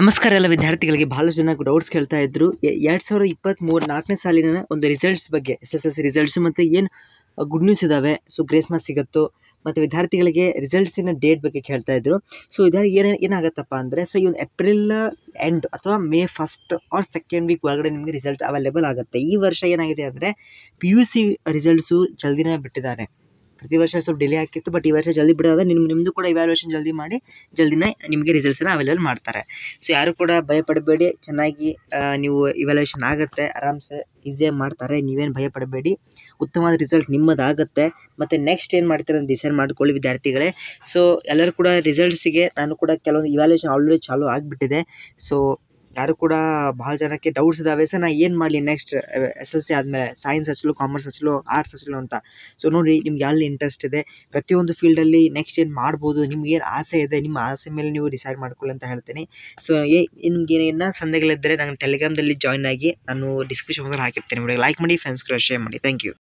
ನಮಸ್ಕಾರ ಎಲ್ಲ ವಿದ್ಯಾರ್ಥಿಗಳಿಗೆ ಭಾಳಷ್ಟು ಜನ ಡೌಟ್ಸ್ ಕೇಳ್ತಾ ಇದ್ರು ಎರಡು ಸಾವಿರದ ಮೂರು ನಾಲ್ಕನೇ ಸಾಲಿನ ಒಂದು ರಿಸಲ್ಟ್ಸ್ ಬಗ್ಗೆ S S S C results ಮತ್ತು ಏನು ಗುಡ್ ನ್ಯೂಸ್ ಇದ್ದಾವೆ ಸೊ ಗ್ರೇಸ್ ಸಿಗುತ್ತೋ ಮತ್ತು ವಿದ್ಯಾರ್ಥಿಗಳಿಗೆ ರಿಸಲ್ಟ್ಸಿನ ಡೇಟ್ ಬಗ್ಗೆ ಕೇಳ್ತಾ ಇದ್ರು ಸೊ ಇದಾರೆ ಏನ ಏನಾಗುತ್ತಪ್ಪ ಅಂದರೆ ಸೊ ಇವನು ಏಪ್ರಿಲ್ ಎಂಡ್ ಅಥವಾ May first or second week ಒಳಗಡೆ ನಿಮಗೆ ರಿಸಲ್ಟ್ ಅವೈಲೇಬಲ್ ಆಗುತ್ತೆ ಈ ವರ್ಷ ಏನಾಗಿದೆ ಅಂದರೆ ಪಿ ಯು ಸಿ ರಿಸಲ್ಟ್ಸು ಜಲ್ದಿನೇ ಬಿಟ್ಟಿದ್ದಾರೆ ಪ್ರತಿ ವರ್ಷ ಸ್ವಲ್ಪ ಡಿಲೇ ಹಾಕಿತ್ತು ಬಟ್ ಈ ವರ್ಷ ಜಲ್ದಿ ಬಿಡೋದ ನಿಮ್ಮ ನಿಮ್ಮದು ಕೂಡ ಇವ್ಯಾಲ್ಯೂಯೇಷನ್ ಜಲ್ದಿ ಮಾಡಿ ಜಲ್ದಿನೇ ನಿಮಗೆ ರಿಸಲ್ಟ್ಸನ್ನು ಅವೈಲೇಬಲ್ ಮಾಡ್ತಾರೆ ಸೊ ಯಾರು ಕೂಡ ಭಯ ಚೆನ್ನಾಗಿ ನೀವು ಇವ್ಯಾಲ್ಯೂಯೇಷನ್ ಆಗುತ್ತೆ ಆರಾಮ್ಸೆ ಈಸಿಯಾಗಿ ಮಾಡ್ತಾರೆ ನೀವೇನು ಭಯ ಪಡಬೇಡಿ ಉತ್ತಮವಾದ ರಿಸಲ್ಟ್ ನಿಮ್ಮದಾಗುತ್ತೆ ಮತ್ತು ನೆಕ್ಸ್ಟ್ ಏನು ಮಾಡ್ತೀರ ಅಂತ ಡಿಸೈಡ್ ಮಾಡ್ಕೊಳ್ಳಿ ವಿದ್ಯಾರ್ಥಿಗಳೇ ಸೊ ಎಲ್ಲರೂ ಕೂಡ ರಿಸಲ್ಟ್ಸಿಗೆ ನಾನು ಕೂಡ ಕೆಲವೊಂದು ಇವ್ಯಾಲ್ಯೂಯೇಷನ್ ಆಲ್ರೆಡಿ ಚಾಲು ಆಗಿಬಿಟ್ಟಿದೆ ಸೊ ಯಾರು ಕೂಡ ಭಾಳ ಜನಕ್ಕೆ ಡೌಟ್ಸ್ ಇದ್ದಾವೆ ಸರ್ ನಾ ಏನು ಮಾಡಲಿ ನೆಕ್ಸ್ಟ್ ಎಸ್ ಎಲ್ ಸಿ ಆದಮೇಲೆ ಸೈನ್ಸ್ ಹಚ್ಚಲು ಕಾಮರ್ಸ್ ಹಚ್ಚಲು ಆರ್ಟ್ಸ್ ಹಚ್ಚಲು ಅಂತ ಸೊ ನೋಡಿ ನಿಮ್ಗೆ ಅಲ್ಲಿ ಇಂಟ್ರೆಸ್ಟ್ ಇದೆ ಪ್ರತಿಯೊಂದು ಫೀಲ್ಡಲ್ಲಿ ನೆಕ್ಸ್ಟ್ ಏನು ಮಾಡ್ಬೋದು ನಿಮ್ಗೆ ಏನು ಆಸೆ ಇದೆ ನಿಮ್ಮ ಆಸೆ ಮೇಲೆ ನೀವು ಡಿಸೈಡ್ ಮಾಡ್ಕೊಳ್ಳಿ ಅಂತ ಹೇಳ್ತೀನಿ ಸೊ ಏ ನಿಮ್ಗೆ ಏನೋ ಸಂದೇಹಗಳಿದ್ದರೆ ನಾನು ಟೆಲಿಗ್ರಾಮ್ದಲ್ಲಿ ಜಾಯ್ನ್ ಆಗಿ ನಾನು ಡಿಸ್ಕ್ರಿಪ್ಷನ್ ಹಾಕಿರ್ತೀನಿ ನೋಡಿ ಲೈಕ್ ಮಾಡಿ ಕೂಡ ಶೇರ್ ಮಾಡಿ ಥ್ಯಾಂಕ್ ಯು